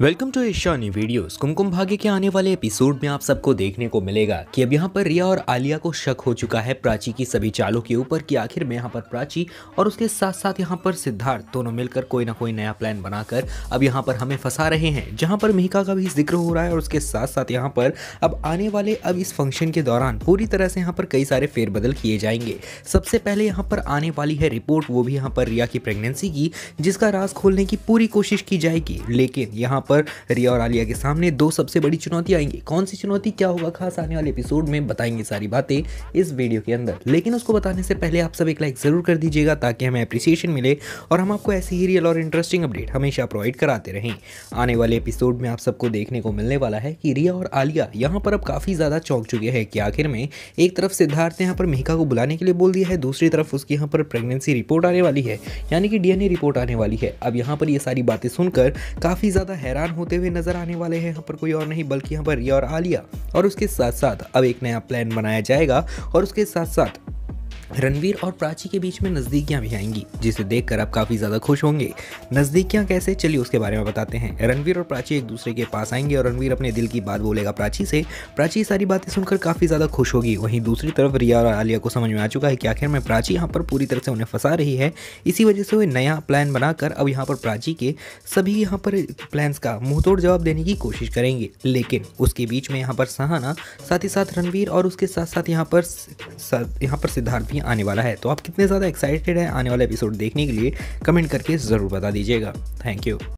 welcome to Ishani videos Kumkum Bhagya के आने वाले एपिसोड में आप सबको देखने को मिलेगा कि अब यहाँ पर रिया और आलिया को शक हो चुका है प्राची की सभी चालों के ऊपर कि आखिर में यहाँ पर प्राची और उसके साथ साथ यहाँ पर सिद्धार्थ दोनों मिलकर कोई ना कोई नया प्लान बनाकर अब यहाँ पर हमें फंसा रहे हैं जहाँ पर मेहिका का भी जिक्र हो रहा है और उसके साथ साथ यहाँ पर अब आने वाले अब इस फंक्शन के दौरान पूरी तरह से यहाँ पर कई सारे फेरबदल किए जाएंगे सबसे पहले यहाँ पर आने वाली है रिपोर्ट वो भी यहाँ पर रिया की प्रेगनेंसी की जिसका राज खोलने की पूरी कोशिश की जाएगी लेकिन यहाँ यहाँ पर रिया और आलिया के सामने दो सबसे बड़ी चुनौती आएंगी कौन सी चुनौती क्या होगा खास आने वाले एपिसोड में बताएंगे सारी बातें इस वीडियो के अंदर लेकिन उसको बताने से पहले आप सब एक लाइक ज़रूर कर दीजिएगा ताकि हमें अप्रिसिएशन मिले और हम आपको ऐसी ही रियल और इंटरेस्टिंग अपडेट हमेशा प्रोवाइड कराते रहें आने वाले एपिसोड में आप सबको देखने को मिलने वाला है कि रिया और आलिया यहाँ पर अब काफ़ी ज़्यादा चौंक चुके हैं कि आखिर में एक तरफ सिद्धार्थ ने यहाँ पर मेहिका को बुलाने के लिए बोल दिया है दूसरी तरफ उसकी यहाँ पर प्रेगनेंसी रिपोर्ट आने वाली है यानी कि डीएनए रिपोर्ट आने वाली है अब यहाँ पर ये सारी बातें सुनकर काफ़ी ज़्यादा है हैरान होते हुए नजर आने वाले हैं यहाँ पर कोई और नहीं बल्कि यहाँ पर रिया और आलिया और उसके साथ साथ अब एक नया प्लान बनाया जाएगा और उसके साथ साथ रणवीर और प्राची के बीच में नजदीकियां भी आएंगी जिसे देखकर आप काफ़ी ज़्यादा खुश होंगे नज़दीकियाँ कैसे चलिए उसके बारे में बताते हैं रणवीर और प्राची एक दूसरे के पास आएंगे और रणवीर अपने दिल की बात बोलेगा प्राची से प्राची सारी बातें सुनकर काफ़ी ज़्यादा खुश होगी वहीं दूसरी तरफ रिया और आलिया को समझ में आ चुका है कि आखिर में प्राची यहाँ पर पूरी तरह से उन्हें फंसा रही है इसी वजह से वे नया प्लान बनाकर अब यहाँ पर प्राची के सभी यहाँ पर प्लान का मुंह जवाब देने की कोशिश करेंगे लेकिन उसके बीच में यहाँ पर सहाना साथ ही साथ रणवीर और उसके साथ साथ यहाँ पर यहाँ पर सिद्धार्थ भी आने वाला है तो आप कितने ज़्यादा एक्साइटेड हैं आने वाला एपिसोड देखने के लिए कमेंट करके ज़रूर बता दीजिएगा थैंक यू